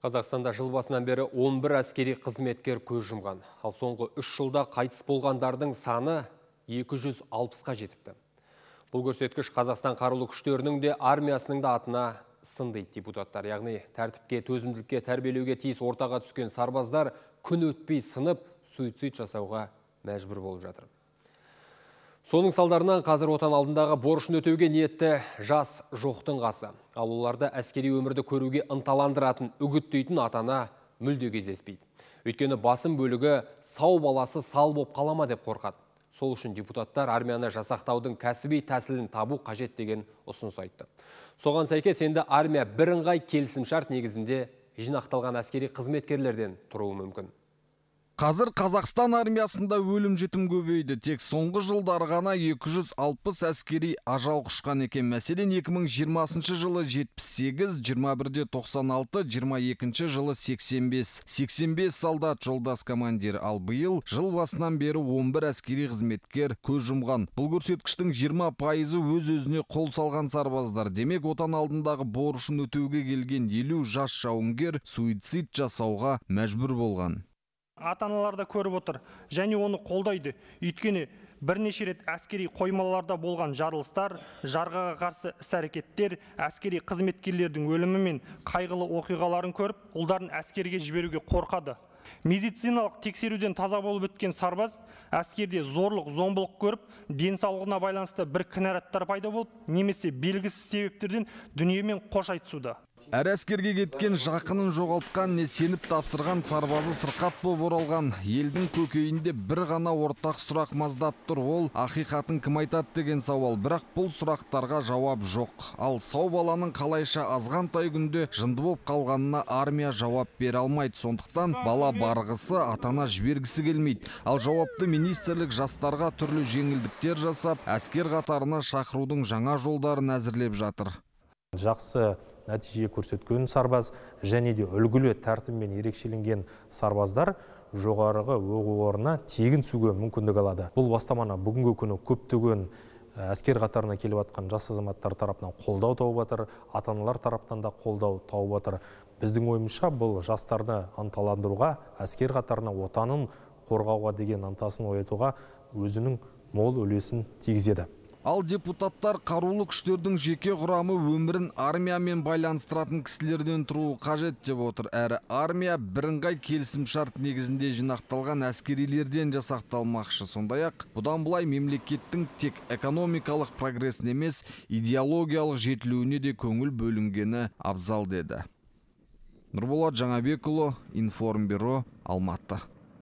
Қазақстанда жыл басынан бері 11 әскери қызметкер көз жұмған. Ал соңғы 3 жылда қайтыс болғандардың саны 260-қа жетіпті. Бұл көрсеткіш Қазақстан қарулы күштерінің де армиясының да атына сын дейді депутаттар. Яғни тәртіпке, төзімділікке тәрбиелеуге тиіс ортаға түскен сарбаздар күн өтпей сынып суицид жасауға мәжбүр болып жатыр. Соның салдарынан қазір отан алдындағы борышын өтеуге ниетті жас жоқтың қасы. Ал оларды әскери өмірді көруге ынталандыратын, үгіттейтін атана мүлде кездеспейді. Өйткені басым бөлігі сау баласы сал боп қалама деп қорқады. Сол үшін депутаттар армияны жасақтаудың кәсіби тәсілін табу қажет деген ұсыныс айтты. Соған сәйкес енді армия бірыңғай келісімшарт негізінде жинақталған әскери қызметкерлерден тұруы мүмкін. Қазір Қазақстан армиясында өлім жетім көбейді. Тек соңғы жылдары ғана 260 әскери ажал құшқан екен. Мәселен 2020 жылы 78, 21-де 96, 22 жылы 85. 85 солдат жолдас командир, ал биыл жыл басынан бері 11 әскери қызметкер көз жұмған. Бұл көрсеткіштің 20 пайызы өз-өзіне қол салған сарбаздар. Демек отан алдындағы борышын өтеуге келген 50 жас жауынгер суицид жасауға мәжбүр болған ата аналар көріп отыр және оны қолдайды өйткені бірнеше рет әскери қоймаларда болған жарылыстар жарғаға қарсы іс әрекеттер әскери қызметкерлердің өлімі мен қайғылы оқиғаларын көріп ұлдарын әскерге жіберуге қорқады медициналық тексеруден таза болып өткен сарбаз әскерде зорлық зомбылық көріп денсаулығына байланысты бір кінәраттар пайда болып немесе белгісіз себептерден дүниемен қош айтысуда әр әскерге кеткен жақынын жоғалтқан не сеніп тапсырған сарбазы сырқат болып оралған елдің көкейінде бір ғана ортақ сұрақ маздап тұр ол ақиқатын кім айтады деген сауал бірақ бұл сұрақтарға жауап жоқ ал сау баланың қалайша азғантай күнде жынды болып қалғанына армия жауап бере алмайды сондықтан бала барғысы ата ана жібергісі келмейді ал жауапты министрлік жастарға түрлі жеңілдіктер жасап әскер қатарына шақырудың жаңа жолдарын әзірлеп жатыр жақсы нәтиже көрсеткен сарбаз және де үлгілі тәртіппен ерекшеленген сарбаздар жоғарғы оқу орнына тегін түсуге мүмкіндік алады бұл бастаманы бүгінгі күні көптеген э, әскер қатарына келіп жатқан жас азаматтар тарапынан қолдау тауып жатыр ата аналар тарапынан да қолдау тауып жатыр біздің ойымызша бұл жастарды ынталандыруға әскер қатарына отанын қорғауға деген ынтасын оятуға өзінің мол үлесін тигізеді ал депутаттар қарулы күштердің жеке құрамы өмірін армиямен байланыстыратын кісілерден тұруы қажет деп отыр әрі армия бірыңғай келісімшарт негізінде жинақталған әскерилерден жасақталмақшы сондай ақ бұдан былай мемлекеттің тек экономикалық прогресіне емес идеологиялық жетілуіне де көңіл бөлінгені абзал деді нұрболат жаңабекұлы информбюро алматы